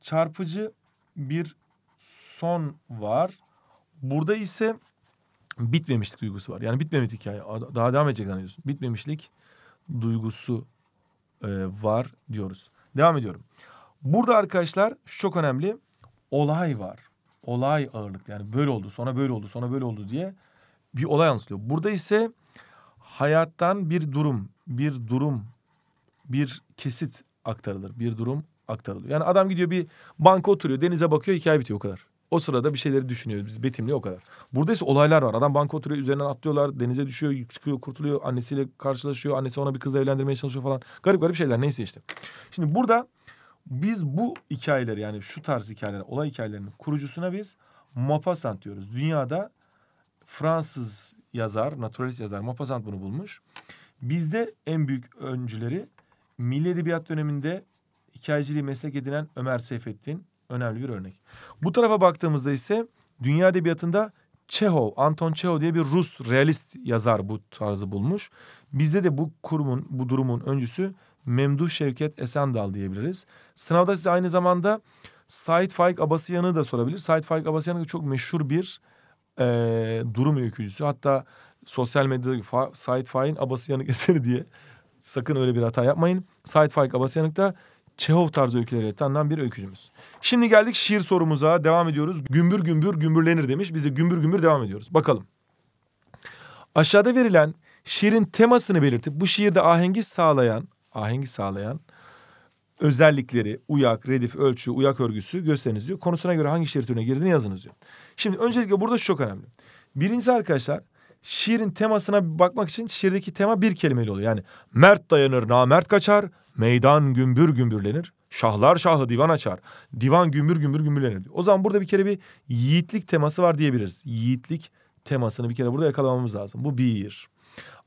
çarpıcı bir son var. Burada ise bitmemişlik duygusu var. Yani bitmemiş hikaye. Daha devam edecek zannediyorsun. Bitmemişlik duygusu e, var diyoruz. Devam ediyorum. Burada arkadaşlar çok önemli. Olay var. Olay ağırlık Yani böyle oldu, sonra böyle oldu, sonra böyle oldu diye bir olay anlatılıyor. Burada ise hayattan bir durum, bir durum, bir kesit aktarılır. Bir durum aktarılıyor. Yani adam gidiyor bir banka oturuyor, denize bakıyor, hikaye bitiyor o kadar. O sırada bir şeyleri düşünüyor, biz betimliyor o kadar. Burada ise olaylar var. Adam banka oturuyor, üzerinden atlıyorlar, denize düşüyor, çıkıyor, kurtuluyor, annesiyle karşılaşıyor, annesi ona bir kızla evlendirmeye çalışıyor falan. Garip garip şeyler neyse işte. Şimdi burada biz bu hikayeleri yani şu tarz hikayeler, olay hikayelerinin kurucusuna biz Maupassant diyoruz. Dünyada Fransız yazar, naturalist yazar Maupassant bunu bulmuş. Bizde en büyük öncüleri Milli Edebiyat döneminde hikayeciliği meslek edinen Ömer Seyfettin önemli bir örnek. Bu tarafa baktığımızda ise dünya edebiyatında Çehov, Anton Çehov diye bir Rus realist yazar bu tarzı bulmuş. Bizde de bu kurumun, bu durumun öncüsü Memduh Şevket Esendal diyebiliriz. Sınavda size aynı zamanda Said Faik Abasıyan'ı da sorabilir. Said Faik Abasıyan çok meşhur bir e, durum öykücüsü. Hatta sosyal medyada Fa Said Faik'in Abasıyanık eseri diye sakın öyle bir hata yapmayın. Said Faik Abasıyanık da Çehov tarzı öyküleri tanınan bir öykücümüz. Şimdi geldik şiir sorumuza devam ediyoruz. Gümbür gümbür gümbürlenir demiş. Biz de gümbür gümbür devam ediyoruz. Bakalım. Aşağıda verilen şiirin temasını belirtip bu şiirde ahengi sağlayan ahengi sağlayan özellikleri, uyak, redif, ölçü, uyak örgüsü gösteriniz diyor. Konusuna göre hangi şiir türüne girdiğini yazınız diyor. Şimdi öncelikle burada şu çok önemli. Birincisi arkadaşlar şiirin temasına bakmak için şiirdeki tema bir kelimeli oluyor. Yani mert dayanır, namert kaçar, meydan gümbür gümbürlenir. Şahlar şahı divan açar. Divan gümbür gümbür gümbürlenir. Diyor. O zaman burada bir kere bir yiğitlik teması var diyebiliriz. Yiğitlik temasını bir kere burada yakalamamız lazım. Bu bir.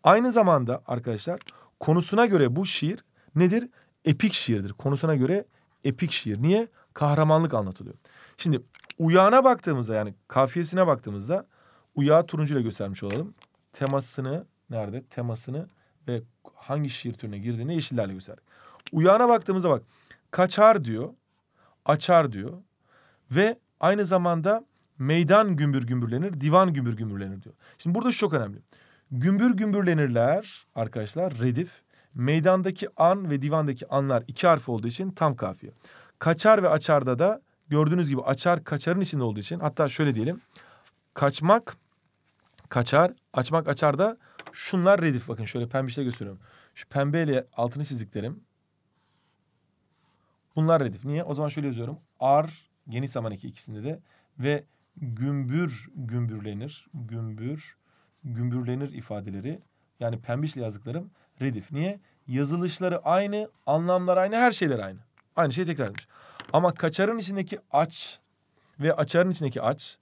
Aynı zamanda arkadaşlar Konusuna göre bu şiir nedir? Epik şiirdir. Konusuna göre epik şiir. Niye? Kahramanlık anlatılıyor. Şimdi uyağına baktığımızda yani kafiyesine baktığımızda uyağı turuncuyla göstermiş olalım. Temasını nerede? Temasını ve hangi şiir türüne girdiğini yeşillerle gösterdik. Uyağına baktığımızda bak kaçar diyor, açar diyor ve aynı zamanda meydan gümbür gümbürlenir, divan gümbür gümbürlenir diyor. Şimdi burada şu çok önemli. Gümbür gümbürlenirler arkadaşlar redif. Meydandaki an ve divandaki anlar iki harf olduğu için tam kafiye. Kaçar ve açarda da gördüğünüz gibi açar kaçarın içinde olduğu için hatta şöyle diyelim. Kaçmak kaçar, açmak açar da şunlar redif bakın şöyle pembe pembişle gösteriyorum. Şu pembeyle altını çiziklerim Bunlar redif. Niye? O zaman şöyle yazıyorum. Ar geniş zaman iki ikisinde de ve gümbür gümbürlenir. Gümbür gümbürlenir ifadeleri yani pembişle yazdıklarım redif. Niye? Yazılışları aynı, anlamlar aynı, her şeyler aynı. Aynı şey tekrar edilmiş. Ama kaçarın içindeki aç ve açarın içindeki aç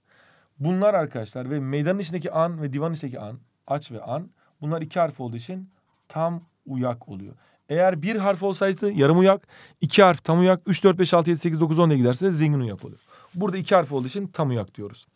bunlar arkadaşlar ve meydanın içindeki an ve divanın içindeki an aç ve an bunlar iki harf olduğu için tam uyak oluyor. Eğer bir harf olsaydı yarım uyak, iki harf tam uyak, üç, dört, beş, altı, yedi, sekiz, dokuz, on diye giderse zengin uyak oluyor. Burada iki harf olduğu için tam uyak diyoruz.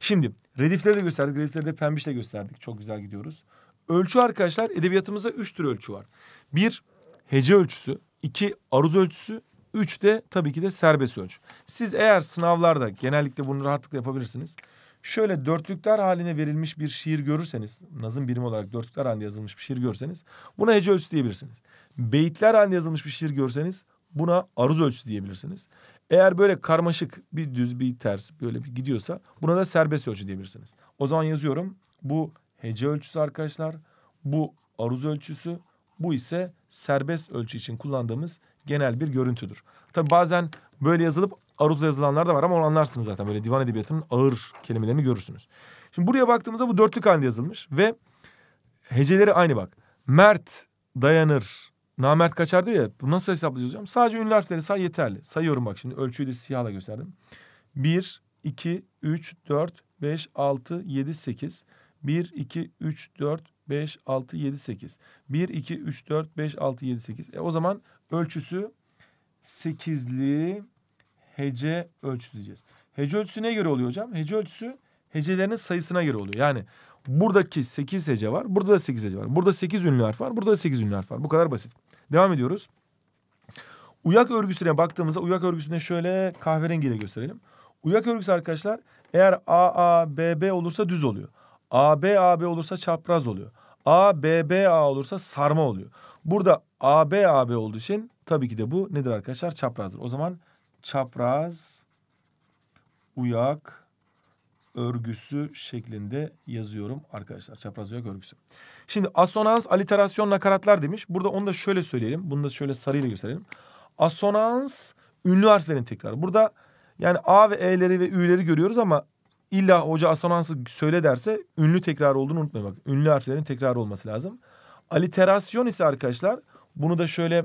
Şimdi redifleri de gösterdik. Redifleri de pembişle gösterdik. Çok güzel gidiyoruz. Ölçü arkadaşlar edebiyatımızda üç tür ölçü var. Bir hece ölçüsü, iki aruz ölçüsü, üç de tabii ki de serbest ölçü. Siz eğer sınavlarda genellikle bunu rahatlıkla yapabilirsiniz. Şöyle dörtlükler haline verilmiş bir şiir görürseniz, nazım birimi olarak dörtlükler halinde yazılmış bir şiir görseniz buna hece ölçüsü diyebilirsiniz. Beyitler halinde yazılmış bir şiir görseniz buna aruz ölçüsü diyebilirsiniz. Eğer böyle karmaşık bir düz bir ters böyle bir gidiyorsa buna da serbest ölçü diyebilirsiniz. O zaman yazıyorum bu hece ölçüsü arkadaşlar. Bu aruz ölçüsü. Bu ise serbest ölçü için kullandığımız genel bir görüntüdür. Tabi bazen böyle yazılıp aruz yazılanlar da var ama onu anlarsınız zaten. Böyle divan edebiyatının ağır kelimelerini görürsünüz. Şimdi buraya baktığımızda bu dörtlük halinde yazılmış ve heceleri aynı bak. Mert dayanır namert kaçar diyor ya. Bu nasıl hesaplayacağız hocam? Sadece ünlü harfleri say yeterli. Sayıyorum bak şimdi ölçüyü de siyahla gösterdim. Bir, iki, üç, dört, beş, altı, yedi, sekiz. Bir, iki, üç, dört, beş, altı, yedi, sekiz. Bir, iki, üç, dört, beş, altı, yedi, sekiz. E o zaman ölçüsü sekizli hece ölçüsü diyeceğiz. Hece ölçüsü ne göre oluyor hocam? Hece ölçüsü hecelerinin sayısına göre oluyor. Yani buradaki sekiz hece var, burada da sekiz hece var. Burada sekiz ünlü harf var, burada da sekiz ünlü harf var. Bu kadar basit. Devam ediyoruz. Uyak örgüsüne baktığımızda uyak örgüsüne şöyle kahverengiyle gösterelim. Uyak örgüsü arkadaşlar eğer AA BB olursa düz oluyor. AB AB olursa çapraz oluyor. A A olursa sarma oluyor. Burada A B olduğu için tabii ki de bu nedir arkadaşlar? Çaprazdır. O zaman çapraz uyak örgüsü şeklinde yazıyorum arkadaşlar. Çapraz uyak örgüsü. Şimdi asonans, aliterasyon, nakaratlar demiş. Burada onu da şöyle söyleyelim. Bunu da şöyle sarıyla gösterelim. Asonans ünlü harflerin tekrarı. Burada yani A ve E'leri ve Ü'leri görüyoruz ama illa hoca asonansı söyle derse ünlü tekrar olduğunu unutmayın. Bak ünlü harflerin tekrar olması lazım. Aliterasyon ise arkadaşlar bunu da şöyle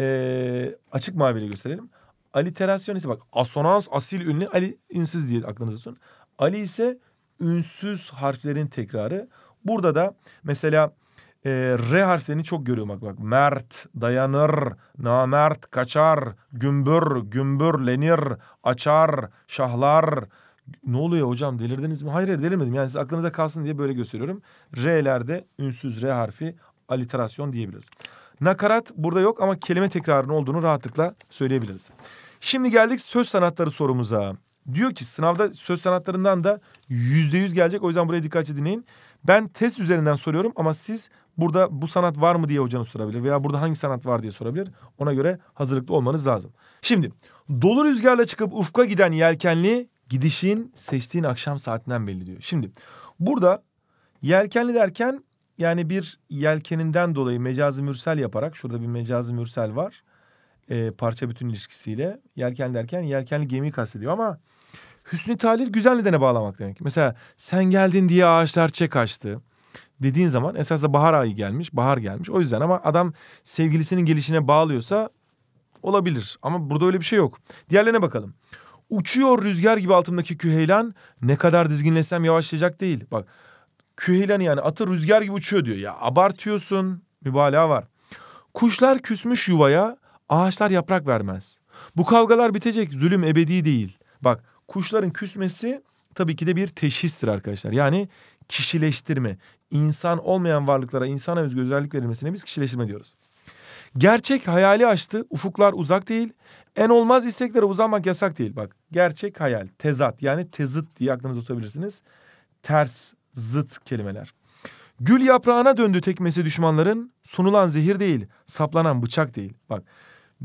ee, açık maviyle gösterelim. Aliterasyon ise bak asonans asil ünlü Ali insiz diye aklınızda tutun. Ali ise ünsüz harflerin tekrarı. Burada da mesela e, R harflerini çok görüyorum bak bak. Mert, dayanır, namert, kaçar, gümbür, gümbürlenir, açar, şahlar. Ne oluyor hocam delirdiniz mi? Hayır hayır delirmedim. Yani siz aklınıza kalsın diye böyle gösteriyorum. R'lerde ünsüz R harfi aliterasyon diyebiliriz. Nakarat burada yok ama kelime tekrarının olduğunu rahatlıkla söyleyebiliriz. Şimdi geldik söz sanatları sorumuza. Diyor ki sınavda söz sanatlarından da yüzde yüz gelecek. O yüzden buraya dikkatli dinleyin. Ben test üzerinden soruyorum ama siz burada bu sanat var mı diye hocanız sorabilir veya burada hangi sanat var diye sorabilir. Ona göre hazırlıklı olmanız lazım. Şimdi dolu rüzgarla çıkıp ufka giden yelkenli gidişin seçtiğin akşam saatinden belli diyor. Şimdi burada yelkenli derken yani bir yelkeninden dolayı mecazi mürsel yaparak şurada bir mecazi mürsel var. E, parça bütün ilişkisiyle yelken derken yelkenli gemiyi kastediyor ama Hüsnü Talir güzel nedene bağlamak demek. Mesela sen geldin diye ağaçlar çek açtı dediğin zaman esasında bahar ayı gelmiş, bahar gelmiş. O yüzden ama adam sevgilisinin gelişine bağlıyorsa olabilir. Ama burada öyle bir şey yok. Diğerlerine bakalım. Uçuyor rüzgar gibi altımdaki küheylan ne kadar dizginlesem yavaşlayacak değil. Bak küheylan yani atı rüzgar gibi uçuyor diyor. Ya abartıyorsun mübalağa var. Kuşlar küsmüş yuvaya ağaçlar yaprak vermez. Bu kavgalar bitecek zulüm ebedi değil. Bak Kuşların küsmesi tabii ki de bir teşhistir arkadaşlar. Yani kişileştirme. İnsan olmayan varlıklara insana özgü özellik verilmesine biz kişileştirme diyoruz. Gerçek hayali açtı. Ufuklar uzak değil. En olmaz isteklere uzanmak yasak değil. Bak gerçek hayal, tezat yani tezıt diye aklınızda tutabilirsiniz. Ters, zıt kelimeler. Gül yaprağına döndü tekmesi düşmanların. Sunulan zehir değil, saplanan bıçak değil. Bak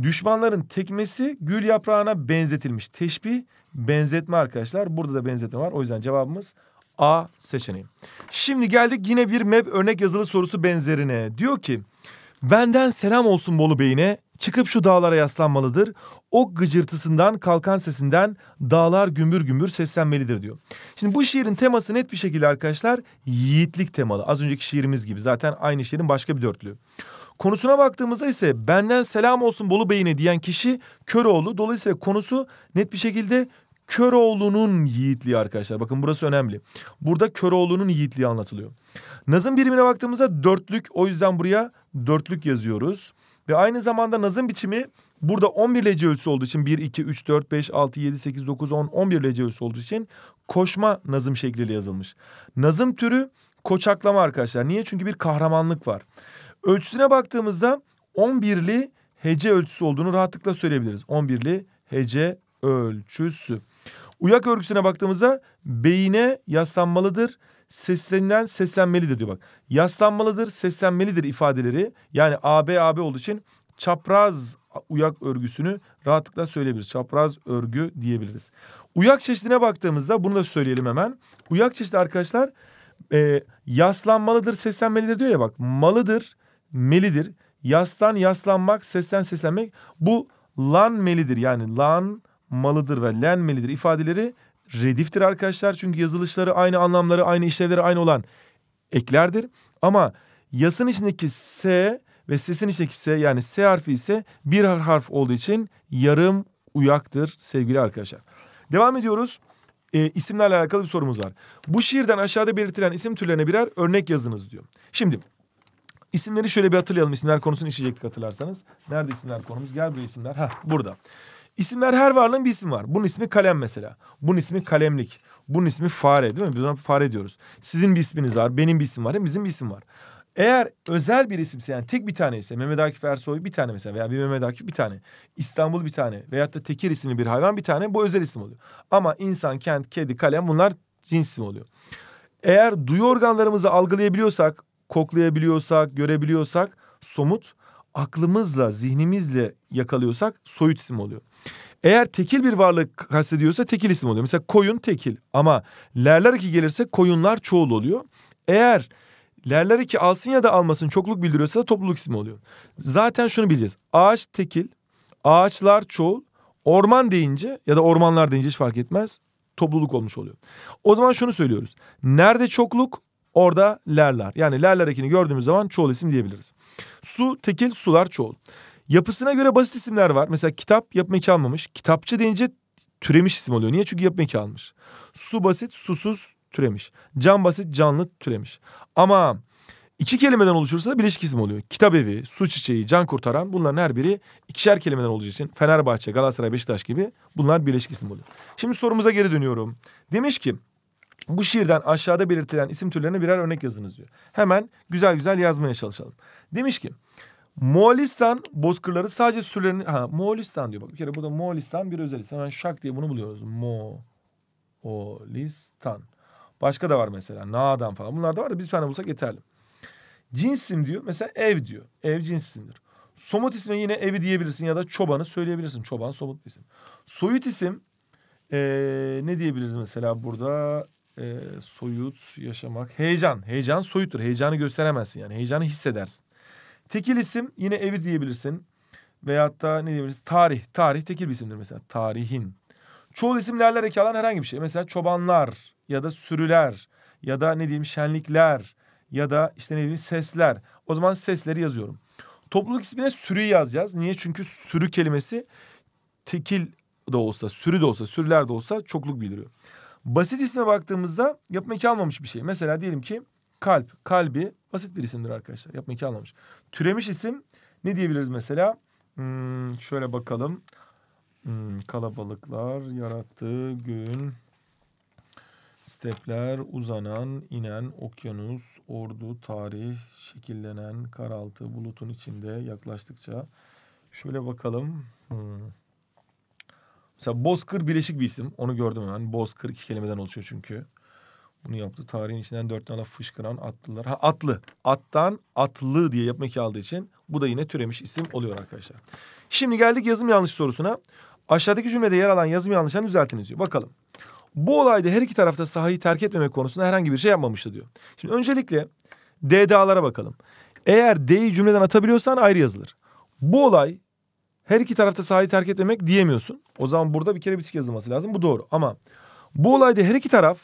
Düşmanların tekmesi gül yaprağına benzetilmiş. Teşbih benzetme arkadaşlar. Burada da benzetme var. O yüzden cevabımız A seçeneği. Şimdi geldik yine bir map örnek yazılı sorusu benzerine. Diyor ki benden selam olsun Bolu Bey'ine çıkıp şu dağlara yaslanmalıdır. Ok gıcırtısından kalkan sesinden dağlar gümbür gümbür seslenmelidir diyor. Şimdi bu şiirin teması net bir şekilde arkadaşlar yiğitlik temalı. Az önceki şiirimiz gibi zaten aynı şiirin başka bir dörtlüğü. Konusuna baktığımızda ise benden selam olsun Bolu Bey'ine diyen kişi Köroğlu. Dolayısıyla konusu net bir şekilde Köroğlu'nun yiğitliği arkadaşlar. Bakın burası önemli. Burada Köroğlu'nun yiğitliği anlatılıyor. Nazım birimine baktığımızda dörtlük. O yüzden buraya dörtlük yazıyoruz. Ve aynı zamanda nazım biçimi burada 11 lece ölçüsü olduğu için 1, 2, 3, 4, 5, 6, 7, 8, 9, 10, 11 lece ölçüsü olduğu için koşma nazım şekliyle yazılmış. Nazım türü koçaklama arkadaşlar. Niye? Çünkü bir kahramanlık var. Ölçüsüne baktığımızda 11'li hece ölçüsü olduğunu rahatlıkla söyleyebiliriz. 11'li hece ölçüsü. Uyak örgüsüne baktığımızda beyine yaslanmalıdır, seslenilen seslenmelidir diyor bak. Yaslanmalıdır, seslenmelidir ifadeleri yani AB AB olduğu için çapraz uyak örgüsünü rahatlıkla söyleyebiliriz. Çapraz örgü diyebiliriz. Uyak çeşidine baktığımızda bunu da söyleyelim hemen. Uyak çeşidi arkadaşlar e, yaslanmalıdır, seslenmelidir diyor ya bak. Malıdır, melidir. Yastan yaslanmak, sesten seslenmek. Bu lan melidir. Yani lan malıdır ve len melidir ifadeleri rediftir arkadaşlar. Çünkü yazılışları aynı anlamları, aynı işlevleri aynı olan eklerdir. Ama yasın içindeki s ve sesin içindeki s yani s harfi ise bir harf olduğu için yarım uyaktır sevgili arkadaşlar. Devam ediyoruz. E, isimlerle alakalı bir sorumuz var. Bu şiirden aşağıda belirtilen isim türlerine birer örnek yazınız diyor. Şimdi İsimleri şöyle bir hatırlayalım. İsimler konusunu işleyecektik hatırlarsanız. Nerede isimler konumuz? Gel bu isimler. Ha burada. İsimler her varlığın bir isim var. Bunun ismi kalem mesela. Bunun ismi kalemlik. Bunun ismi fare değil mi? Biz ona fare diyoruz. Sizin bir isminiz var. Benim bir isim var. bizim bir isim var. Eğer özel bir isimse yani tek bir tane ise Mehmet Akif Ersoy bir tane mesela veya bir Mehmet Akif bir tane. İstanbul bir tane veyahut da tekir isimli bir hayvan bir tane bu özel isim oluyor. Ama insan, kent, kedi, kalem bunlar cins isim oluyor. Eğer duyu organlarımızı algılayabiliyorsak koklayabiliyorsak, görebiliyorsak somut, aklımızla, zihnimizle yakalıyorsak soyut isim oluyor. Eğer tekil bir varlık kastediyorsa tekil isim oluyor. Mesela koyun tekil ama lerler ki gelirse koyunlar çoğul oluyor. Eğer lerler ki alsın ya da almasın çokluk bildiriyorsa da topluluk ismi oluyor. Zaten şunu bileceğiz. Ağaç tekil, ağaçlar çoğul, orman deyince ya da ormanlar deyince hiç fark etmez topluluk olmuş oluyor. O zaman şunu söylüyoruz. Nerede çokluk, Orada lerler. Yani lerler ekini gördüğümüz zaman çoğul isim diyebiliriz. Su tekil, sular çoğul. Yapısına göre basit isimler var. Mesela kitap yapım almamış. Kitapçı deyince türemiş isim oluyor. Niye? Çünkü yapım almış. Su basit, susuz türemiş. Can basit, canlı türemiş. Ama iki kelimeden oluşursa da bileşik isim oluyor. Kitap evi, su çiçeği, can kurtaran bunların her biri ikişer kelimeden olduğu için Fenerbahçe, Galatasaray, Beşiktaş gibi bunlar birleşik isim oluyor. Şimdi sorumuza geri dönüyorum. Demiş ki bu şiirden aşağıda belirtilen isim türlerine birer örnek yazınız diyor. Hemen güzel güzel yazmaya çalışalım. Demiş ki Moğolistan bozkırları sadece sürülerini... Ha Moğolistan diyor bak bir kere burada Moğolistan bir özel isim. Hemen şak diye bunu buluyoruz. Moğolistan. Başka da var mesela Na'dan falan. Bunlar da var da biz bir tane bulsak yeterli. Cinsim diyor. Mesela ev diyor. Ev cinsimdir. Somut isme yine evi diyebilirsin ya da çobanı söyleyebilirsin. Çoban somut bir isim. Soyut isim ee, ne diyebiliriz mesela burada? e, soyut yaşamak. Heyecan. Heyecan soyuttur. Heyecanı gösteremezsin yani. Heyecanı hissedersin. Tekil isim yine evi diyebilirsin. Veyahut da ne diyebiliriz? Tarih. Tarih tekil bir isimdir mesela. Tarihin. Çoğul isimlerle eki alan herhangi bir şey. Mesela çobanlar ya da sürüler ya da ne diyeyim şenlikler ya da işte ne diyeyim sesler. O zaman sesleri yazıyorum. Topluluk ismine sürü yazacağız. Niye? Çünkü sürü kelimesi tekil de olsa, sürü de olsa, sürüler de olsa çokluk bildiriyor. Basit isme baktığımızda yapma iki almamış bir şey. Mesela diyelim ki kalp. Kalbi basit bir isimdir arkadaşlar. Yapma iki almamış. Türemiş isim ne diyebiliriz mesela? Hmm, şöyle bakalım. Hmm, kalabalıklar yarattığı gün stepler uzanan inen okyanus ordu tarih şekillenen karaltı bulutun içinde yaklaştıkça şöyle bakalım. Hmm. Mesela Bozkır bileşik bir isim. Onu gördüm hemen. Bozkır iki kelimeden oluşuyor çünkü. Bunu yaptı. Tarihin içinden dört tane fışkıran atlılar. Ha atlı. Attan atlı diye yapmak aldığı için bu da yine türemiş isim oluyor arkadaşlar. Şimdi geldik yazım yanlış sorusuna. Aşağıdaki cümlede yer alan yazım yanlışlarını düzeltiniz diyor. Bakalım. Bu olayda her iki tarafta sahayı terk etmemek konusunda herhangi bir şey yapmamıştı diyor. Şimdi öncelikle DDA'lara bakalım. Eğer D'yi cümleden atabiliyorsan ayrı yazılır. Bu olay her iki tarafta sahayı terk et diyemiyorsun. O zaman burada bir kere bitik yazılması lazım. Bu doğru ama bu olayda her iki taraf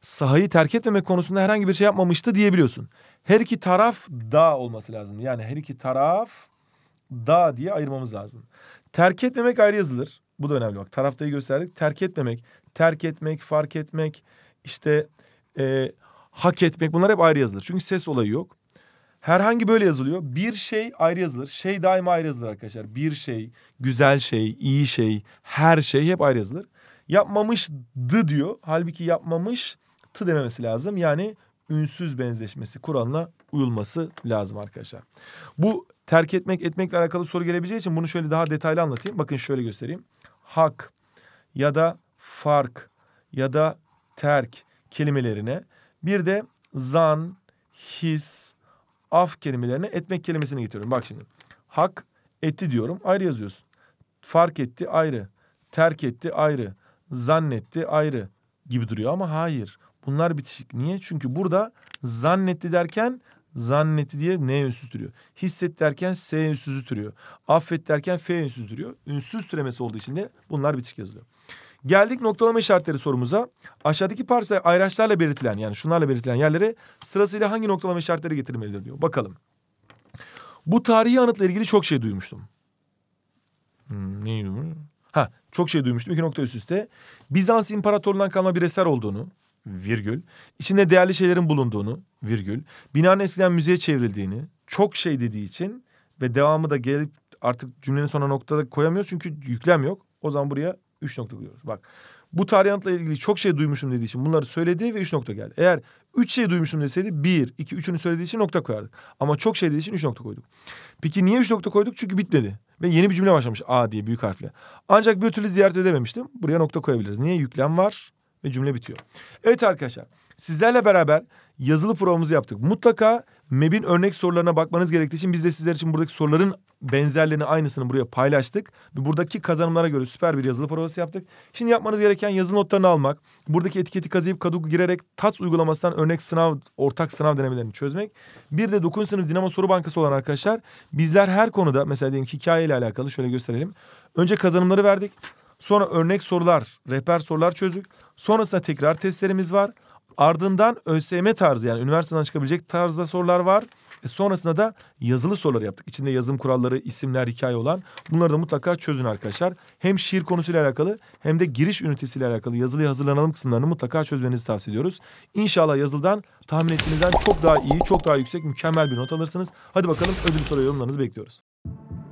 sahayı terk etmemek konusunda herhangi bir şey yapmamıştı diyebiliyorsun. Her iki taraf da olması lazım. Yani her iki taraf da diye ayırmamız lazım. Terk etmemek ayrı yazılır. Bu da önemli bak. Taraftayı gösterdik. Terk etmemek, terk etmek, fark etmek, işte e, hak etmek bunlar hep ayrı yazılır. Çünkü ses olayı yok. Herhangi böyle yazılıyor. Bir şey ayrı yazılır. Şey daima ayrı yazılır arkadaşlar. Bir şey, güzel şey, iyi şey, her şey hep ayrı yazılır. Yapmamıştı diyor. Halbuki yapmamış tı dememesi lazım. Yani ünsüz benzeşmesi kuralına uyulması lazım arkadaşlar. Bu terk etmek etmekle alakalı soru gelebileceği için bunu şöyle daha detaylı anlatayım. Bakın şöyle göstereyim. Hak ya da fark ya da terk kelimelerine bir de zan, his, af kelimelerine etmek kelimesini getiriyorum. Bak şimdi. Hak etti diyorum. Ayrı yazıyorsun. Fark etti ayrı. Terk etti ayrı. Zannetti ayrı gibi duruyor ama hayır. Bunlar bitişik. Niye? Çünkü burada zannetti derken zannetti diye ne ünsüz türüyor. Hisset derken S ünsüzü türüyor. Affet derken F ünsüz türüyor. Ünsüz türemesi olduğu için de bunlar bitişik yazılıyor. Geldik noktalama işaretleri sorumuza. Aşağıdaki parça ayraçlarla belirtilen yani şunlarla belirtilen yerlere sırasıyla hangi noktalama işaretleri getirilmelidir diyor. Bakalım. Bu tarihi anıtla ilgili çok şey duymuştum. Hmm, neydi bu? Ha çok şey duymuştum. İki nokta üst üste. Bizans imparatorluğundan kalma bir eser olduğunu virgül. İçinde değerli şeylerin bulunduğunu virgül. Binanın eskiden müzeye çevrildiğini çok şey dediği için ve devamı da gelip artık cümlenin sonuna noktada koyamıyoruz çünkü yüklem yok. O zaman buraya 3 nokta koyuyoruz. Bak bu tarihanatla ilgili çok şey duymuşum dediği için bunları söyledi ve 3 nokta geldi. Eğer 3 şey duymuşum deseydi 1, 2, üçünü söylediği için nokta koyardık. Ama çok şey dediği için 3 nokta koyduk. Peki niye 3 nokta koyduk? Çünkü bitmedi. Ve yeni bir cümle başlamış A diye büyük harfle. Ancak bir türlü ziyaret edememiştim. Buraya nokta koyabiliriz. Niye? Yüklem var ve cümle bitiyor. Evet arkadaşlar sizlerle beraber yazılı provamızı yaptık. Mutlaka MEB'in örnek sorularına bakmanız gerektiği için biz de sizler için buradaki soruların benzerlerini aynısını buraya paylaştık. buradaki kazanımlara göre süper bir yazılı provası yaptık. Şimdi yapmanız gereken yazı notlarını almak, buradaki etiketi kazıyıp kadugu girerek TATS uygulamasından örnek sınav, ortak sınav denemelerini çözmek. Bir de 9. sınıf Dinamo Soru Bankası olan arkadaşlar bizler her konuda mesela diyelim ki ile alakalı şöyle gösterelim. Önce kazanımları verdik. Sonra örnek sorular, rehber sorular çözdük. Sonrasında tekrar testlerimiz var. Ardından ÖSYM tarzı yani üniversiteden çıkabilecek tarzda sorular var. E sonrasında da yazılı sorular yaptık. İçinde yazım kuralları, isimler, hikaye olan. Bunları da mutlaka çözün arkadaşlar. Hem şiir konusuyla alakalı hem de giriş ünitesiyle alakalı yazılıya hazırlanalım kısımlarını mutlaka çözmenizi tavsiye ediyoruz. İnşallah yazıldan tahmin ettiğinizden çok daha iyi, çok daha yüksek, mükemmel bir not alırsınız. Hadi bakalım ödül soru yorumlarınızı bekliyoruz.